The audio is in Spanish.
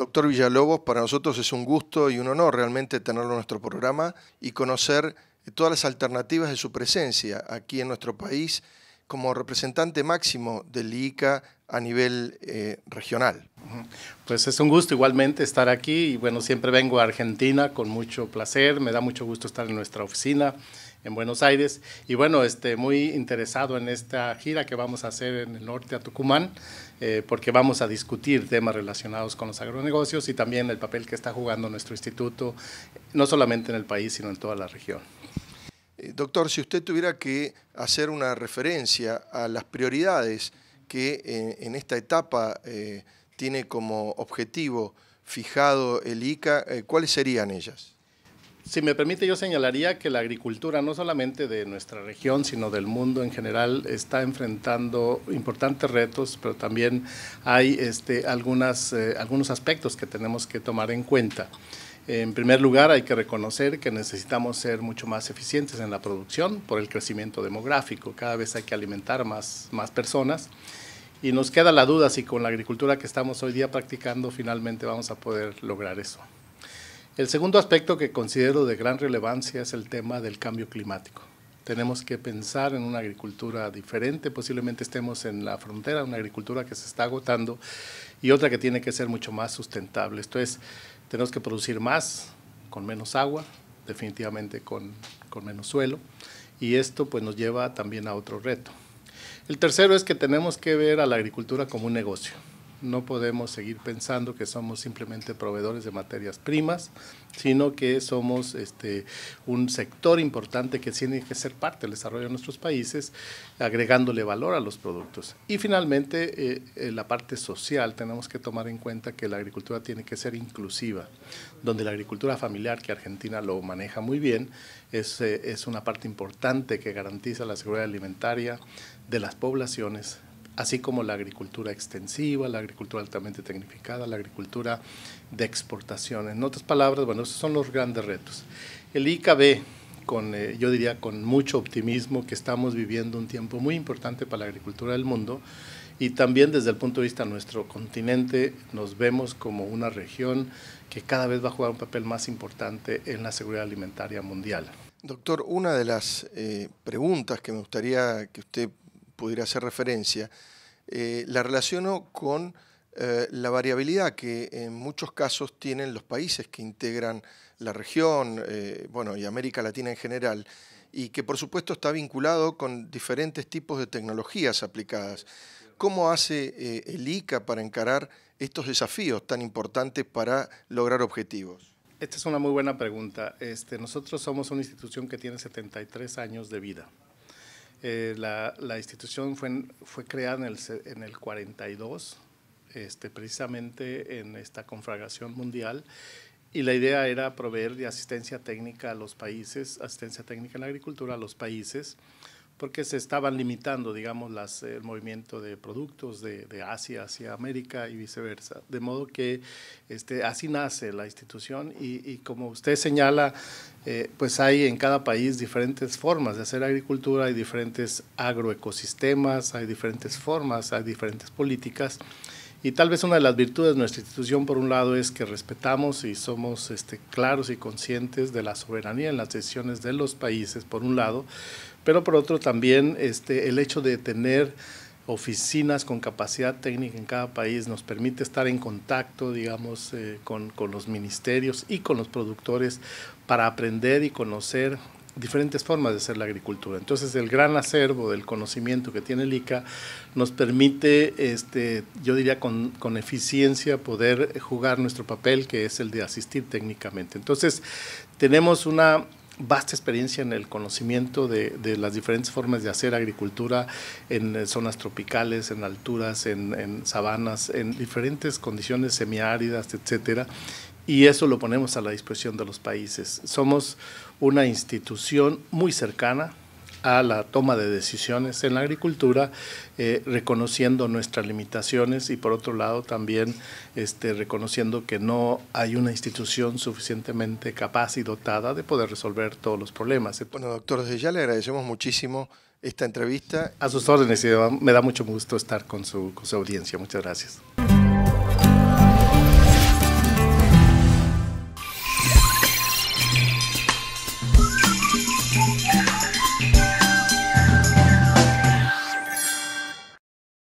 Doctor Villalobos, para nosotros es un gusto y un honor realmente tenerlo en nuestro programa y conocer todas las alternativas de su presencia aquí en nuestro país como representante máximo del ICA a nivel eh, regional. Pues es un gusto igualmente estar aquí y bueno, siempre vengo a Argentina con mucho placer, me da mucho gusto estar en nuestra oficina en Buenos Aires y bueno, este, muy interesado en esta gira que vamos a hacer en el norte a Tucumán eh, porque vamos a discutir temas relacionados con los agronegocios y también el papel que está jugando nuestro instituto, no solamente en el país, sino en toda la región. Eh, doctor, si usted tuviera que hacer una referencia a las prioridades que eh, en, esta etapa eh, tiene como objetivo fijado el ICA, ¿cuáles serían ellas? Si me permite, yo señalaría que la agricultura, no solamente de nuestra región, sino del mundo en general, está enfrentando importantes retos, pero también hay este, algunas, algunos aspectos que tenemos que tomar en cuenta. En primer lugar, hay que reconocer que necesitamos ser mucho más eficientes en la producción por el crecimiento demográfico. Cada vez hay que alimentar más, más personas. Y nos queda la duda si con la agricultura que estamos hoy día practicando finalmente vamos a poder lograr eso. El segundo aspecto que considero de gran relevancia es el tema del cambio climático tenemos que pensar en una agricultura diferente, posiblemente estemos en la frontera, una agricultura que se está agotando y otra que tiene que ser mucho más sustentable. Esto es, tenemos que producir más con menos agua, definitivamente con, menos suelo, y esto pues nos lleva también a otro reto. El tercero es que tenemos que ver a la agricultura como un negocio. No podemos seguir pensando que somos simplemente proveedores de materias primas, sino que somos este, un sector importante que tiene que ser parte del desarrollo de nuestros países, agregándole valor a los productos. Y finalmente, eh, en la parte social, tenemos que tomar en cuenta que la agricultura tiene que ser inclusiva, donde la agricultura familiar, que Argentina lo maneja muy bien, es, eh, es una parte importante que garantiza la seguridad alimentaria de las poblaciones así como la agricultura extensiva, la agricultura altamente tecnificada, la agricultura de exportación. En otras palabras, bueno, esos son los grandes retos. El ICAB, con, eh, yo diría con mucho optimismo, que estamos viviendo un tiempo muy importante para la agricultura del mundo y también desde el punto de vista de nuestro continente nos vemos como una región que cada vez va a jugar un papel más importante en la seguridad alimentaria mundial. Doctor, una de las eh, preguntas que me gustaría que usted pudiera hacer referencia, eh, la relaciono con eh, la variabilidad que en muchos casos tienen los países que integran la región, eh, bueno, y América Latina en general, y que por supuesto está vinculado con diferentes tipos de tecnologías aplicadas. ¿Cómo hace el ICA para encarar estos desafíos tan importantes para lograr objetivos? Esta es una muy buena pregunta. Este, nosotros somos una institución que tiene 73 años de vida. Eh, la, institución fue, fue creada en el, 42, este, precisamente en esta confragación mundial, y la idea era proveer de asistencia técnica a los países, asistencia técnica en la agricultura a los países porque se estaban limitando, digamos, el movimiento de productos de, Asia hacia América y viceversa. De modo que este, así nace la institución y, como usted señala, eh, pues hay en cada país diferentes formas de hacer agricultura, hay diferentes agroecosistemas, hay diferentes formas, hay diferentes políticas. Y tal vez una de las virtudes de nuestra institución, por un lado, es que respetamos y somos este, claros y conscientes de la soberanía en las decisiones de los países, por un lado, pero por otro también este, el hecho de tener oficinas con capacidad técnica en cada país nos permite estar en contacto, digamos, eh, con, con los ministerios y con los productores para aprender y conocer diferentes formas de hacer la agricultura. Entonces, el gran acervo del conocimiento que tiene el ICA nos permite, este, yo diría con, eficiencia, poder jugar nuestro papel, que es el de asistir técnicamente. Entonces, tenemos una vasta experiencia en el conocimiento de, de las diferentes formas de hacer agricultura en eh, zonas tropicales, en alturas, en, en sabanas, en diferentes condiciones semiáridas, etcétera y eso lo ponemos a la disposición de los países. Somos una institución muy cercana a la toma de decisiones en la agricultura, eh, reconociendo nuestras limitaciones y por otro lado también este, reconociendo que no hay una institución suficientemente capaz y dotada de poder resolver todos los problemas. Bueno, doctor, desde ya le agradecemos muchísimo esta entrevista. A sus órdenes, y me da mucho gusto estar con su audiencia. Muchas gracias.